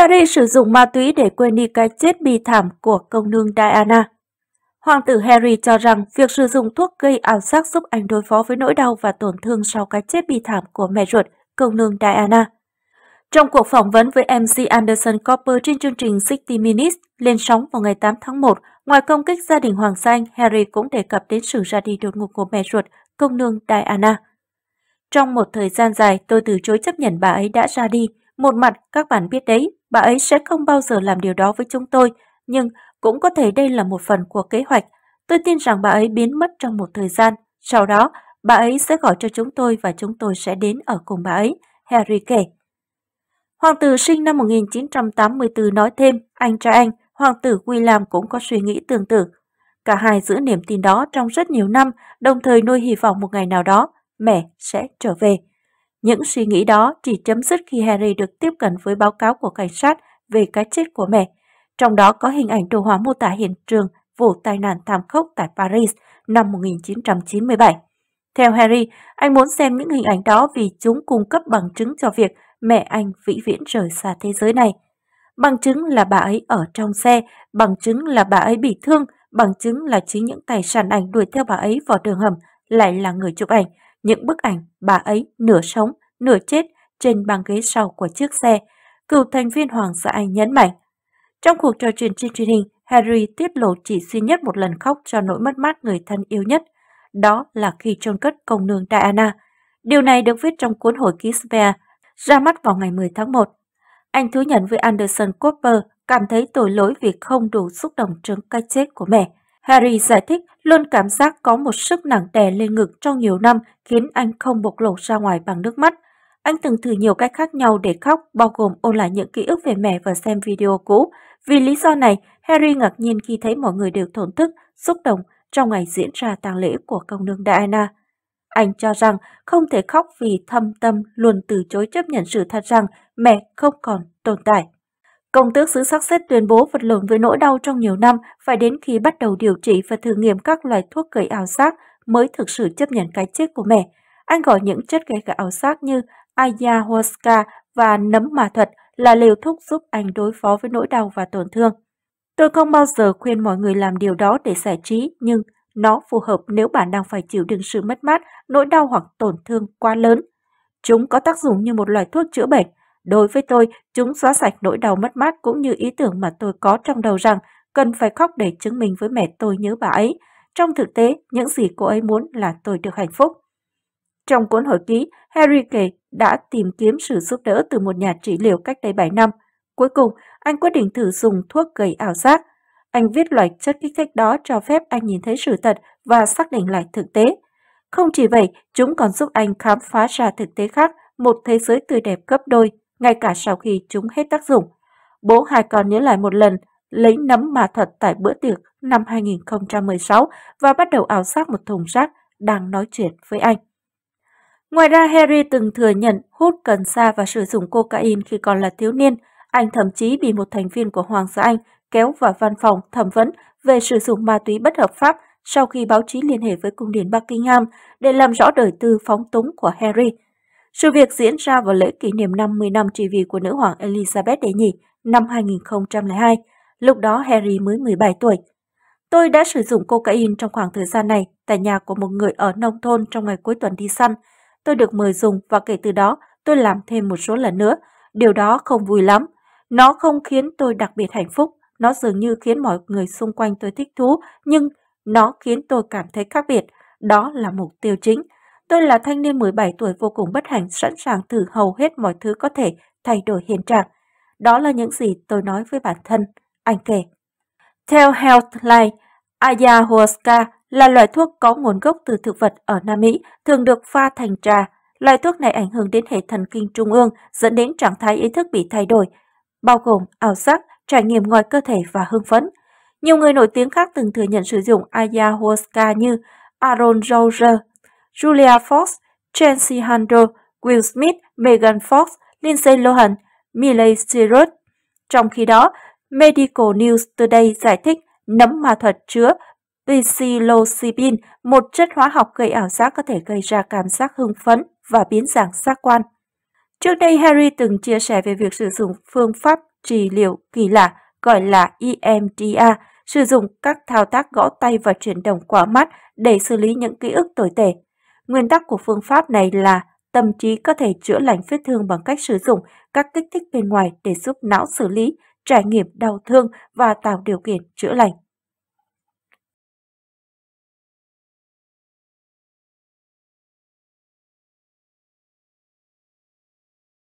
Harry sử dụng ma túy để quên đi cái chết bi thảm của công nương Diana. Hoàng tử Harry cho rằng việc sử dụng thuốc gây ảo giác giúp anh đối phó với nỗi đau và tổn thương sau cái chết bi thảm của mẹ ruột, công nương Diana. Trong cuộc phỏng vấn với MC Anderson Cooper trên chương trình 60 Minutes lên sóng vào ngày 8 tháng 1, ngoài công kích gia đình Hoàng Xanh, Harry cũng đề cập đến sự ra đi đột ngột của mẹ ruột, công nương Diana. Trong một thời gian dài, tôi từ chối chấp nhận bà ấy đã ra đi, một mặt, các bạn biết đấy, bà ấy sẽ không bao giờ làm điều đó với chúng tôi, nhưng cũng có thể đây là một phần của kế hoạch. Tôi tin rằng bà ấy biến mất trong một thời gian, sau đó bà ấy sẽ gọi cho chúng tôi và chúng tôi sẽ đến ở cùng bà ấy, Harry kể. Hoàng tử sinh năm 1984 nói thêm, anh cho anh, hoàng tử William cũng có suy nghĩ tương tự. Cả hai giữ niềm tin đó trong rất nhiều năm, đồng thời nuôi hy vọng một ngày nào đó, mẹ sẽ trở về. Những suy nghĩ đó chỉ chấm dứt khi Harry được tiếp cận với báo cáo của cảnh sát về cái chết của mẹ. Trong đó có hình ảnh đồ họa mô tả hiện trường vụ tai nạn thảm khốc tại Paris năm 1997. Theo Harry, anh muốn xem những hình ảnh đó vì chúng cung cấp bằng chứng cho việc mẹ anh vĩ viễn rời xa thế giới này. Bằng chứng là bà ấy ở trong xe, bằng chứng là bà ấy bị thương, bằng chứng là chính những tài sản ảnh đuổi theo bà ấy vào đường hầm lại là người chụp ảnh, những bức ảnh bà ấy nửa sống, nửa chết trên băng ghế sau của chiếc xe, cựu thành viên Hoàng Gia Anh nhấn mạnh. Trong cuộc trò chuyện trên truyền hình, Harry tiết lộ chỉ duy nhất một lần khóc cho nỗi mất mát người thân yêu nhất, đó là khi chôn cất công nương Diana. Điều này được viết trong cuốn hồi ký Spare, ra mắt vào ngày 10 tháng 1. Anh thú nhận với Anderson Cooper cảm thấy tội lỗi vì không đủ xúc động trước cái chết của mẹ. Harry giải thích luôn cảm giác có một sức nặng đè lên ngực trong nhiều năm khiến anh không bộc lộ ra ngoài bằng nước mắt. Anh từng thử nhiều cách khác nhau để khóc, bao gồm ôn lại những ký ức về mẹ và xem video cũ. Vì lý do này, Harry ngạc nhiên khi thấy mọi người đều thổn thức, xúc động trong ngày diễn ra tang lễ của công nương Diana. Anh cho rằng không thể khóc vì thâm tâm luôn từ chối chấp nhận sự thật rằng mẹ không còn tồn tại. Công tước xứ sắc xét tuyên bố vật lộn với nỗi đau trong nhiều năm phải đến khi bắt đầu điều trị và thử nghiệm các loại thuốc gây ảo giác mới thực sự chấp nhận cái chết của mẹ. Anh gọi những chất gây ảo giác như ayahuasca và nấm ma thuật là liều thuốc giúp anh đối phó với nỗi đau và tổn thương. Tôi không bao giờ khuyên mọi người làm điều đó để giải trí, nhưng nó phù hợp nếu bạn đang phải chịu đựng sự mất mát, nỗi đau hoặc tổn thương quá lớn. Chúng có tác dụng như một loại thuốc chữa bệnh, Đối với tôi, chúng xóa sạch nỗi đau mất mát cũng như ý tưởng mà tôi có trong đầu rằng cần phải khóc để chứng minh với mẹ tôi nhớ bà ấy. Trong thực tế, những gì cô ấy muốn là tôi được hạnh phúc. Trong cuốn hồi ký, Harry kể đã tìm kiếm sự giúp đỡ từ một nhà trị liệu cách đây 7 năm. Cuối cùng, anh quyết định thử dùng thuốc gây ảo giác. Anh viết loại chất kích thích đó cho phép anh nhìn thấy sự thật và xác định lại thực tế. Không chỉ vậy, chúng còn giúp anh khám phá ra thực tế khác, một thế giới tươi đẹp gấp đôi ngay cả sau khi chúng hết tác dụng. Bố hai con nhớ lại một lần, lấy nấm mà thật tại bữa tiệc năm 2016 và bắt đầu ảo sát một thùng rác đang nói chuyện với anh. Ngoài ra, Harry từng thừa nhận hút cần sa và sử dụng cocaine khi còn là thiếu niên. Anh thậm chí bị một thành viên của Hoàng gia Anh kéo vào văn phòng thẩm vấn về sử dụng ma túy bất hợp pháp sau khi báo chí liên hệ với cung điện Buckingham để làm rõ đời tư phóng túng của Harry. Sự việc diễn ra vào lễ kỷ niệm 50 năm trị vì của nữ hoàng Elizabeth đệ nhị năm 2002, lúc đó Harry mới 17 tuổi. Tôi đã sử dụng cocaine trong khoảng thời gian này tại nhà của một người ở nông thôn trong ngày cuối tuần đi săn. Tôi được mời dùng và kể từ đó tôi làm thêm một số lần nữa. Điều đó không vui lắm. Nó không khiến tôi đặc biệt hạnh phúc. Nó dường như khiến mọi người xung quanh tôi thích thú, nhưng nó khiến tôi cảm thấy khác biệt. Đó là mục tiêu chính. Tôi là thanh niên 17 tuổi vô cùng bất hạnh, sẵn sàng thử hầu hết mọi thứ có thể thay đổi hiện trạng. Đó là những gì tôi nói với bản thân, anh kể. Theo Healthline, ayahuasca là loại thuốc có nguồn gốc từ thực vật ở Nam Mỹ, thường được pha thành trà. Loại thuốc này ảnh hưởng đến hệ thần kinh trung ương, dẫn đến trạng thái ý thức bị thay đổi, bao gồm ảo giác, trải nghiệm ngoài cơ thể và hưng phấn. Nhiều người nổi tiếng khác từng thừa nhận sử dụng ayahuasca như Aaron Rodgers Julia Fox, Chelsea Hunter, Will Smith, Megan Fox, Lindsay Lohan, Miley Cyrus. Trong khi đó, Medical News Today giải thích nấm ma thuật chứa psilocybin, một chất hóa học gây ảo giác có thể gây ra cảm giác hưng phấn và biến dạng giác quan. Trước đây, Harry từng chia sẻ về việc sử dụng phương pháp trị liệu kỳ lạ gọi là EMDR, sử dụng các thao tác gõ tay và chuyển động quả mắt để xử lý những ký ức tồi tệ. Nguyên tắc của phương pháp này là tâm trí có thể chữa lành vết thương bằng cách sử dụng các kích thích bên ngoài để giúp não xử lý, trải nghiệm đau thương và tạo điều kiện chữa lành.